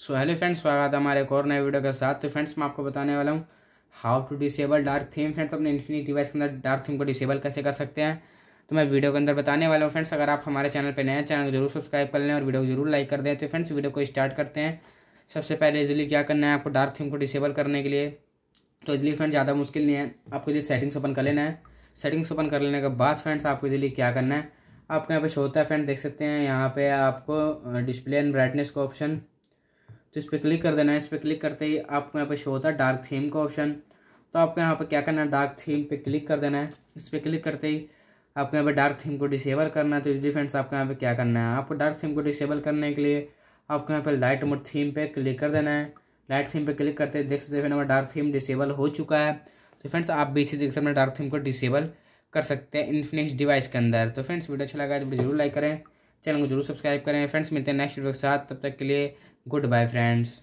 So hello friends स्वागत है हमारे एक और नए वीडियो के साथ तो फ्रेंड्स मैं आपको बताने वाला हूँ how to disable dark theme friends अपने इन्फिनिक डिवाइस के अंदर डार्क थीम को डिसेबल कैसे कर सकते हैं तो मैं वीडियो के अंदर बताने वाला हूँ फ्रेंड्स अगर आप हमारे चैनल पर नया चैनल को जरूर सब्सक्राइब कर लें और वीडियो को जरूर लाइक कर दें तो फ्रेंड्स वीडियो को स्टार्ट करते हैं सबसे पहले इजिली क्या करना है आपको डार्क थीम को डिसेबल करने के लिए तो इजिली फ्रेंड्स ज़्यादा मुश्किल नहीं है आपको जो सेटिंग्स ओपन कर लेना है सेटिंग्स ओपन कर लेने के बाद फ्रेंड्स आपको इजिली क्या करना है आपके यहाँ पे शो होता है फ्रेंड देख सकते हैं यहाँ पे आपको डिस्प्ले एंड ब्राइटनेस का ऑप्शन तो इस पर क्लिक कर देना है इस पर क्लिक करते ही आपको यहाँ पे शो होता है डार्क थीम का ऑप्शन तो आपको यहाँ पे क्या करना है डार्क थीम पे क्लिक कर देना है इस पर क्लिक करते ही आपको यहाँ पे डार्क थीम को डिसेबल करना है तो जी फ्रेंड्स आपको यहाँ पे क्या करना है आपको डार्क थीम को डिसेबल करने के लिए आपको यहाँ पे लाइट मोड थीम पे क्लिक कर देना है लाइट थीम पे क्लिक करते देख सकते हैं हमारा डार्क थीम डिसेबल हो चुका है तो फ्रेंड्स आप भी इसी तरीके से डार्क थीम को डिसेबल कर सकते हैं इन्फिनिक्स डिवाइस के अंदर तो फ्रेंड्स वीडियो अच्छा लगा तो जरूर लाइक करें चैनल को जरूर सब्सक्राइब करें फ्रेंड्स मिलते हैं नेक्स्ट वीडियो के साथ तब तक के लिए Goodbye friends.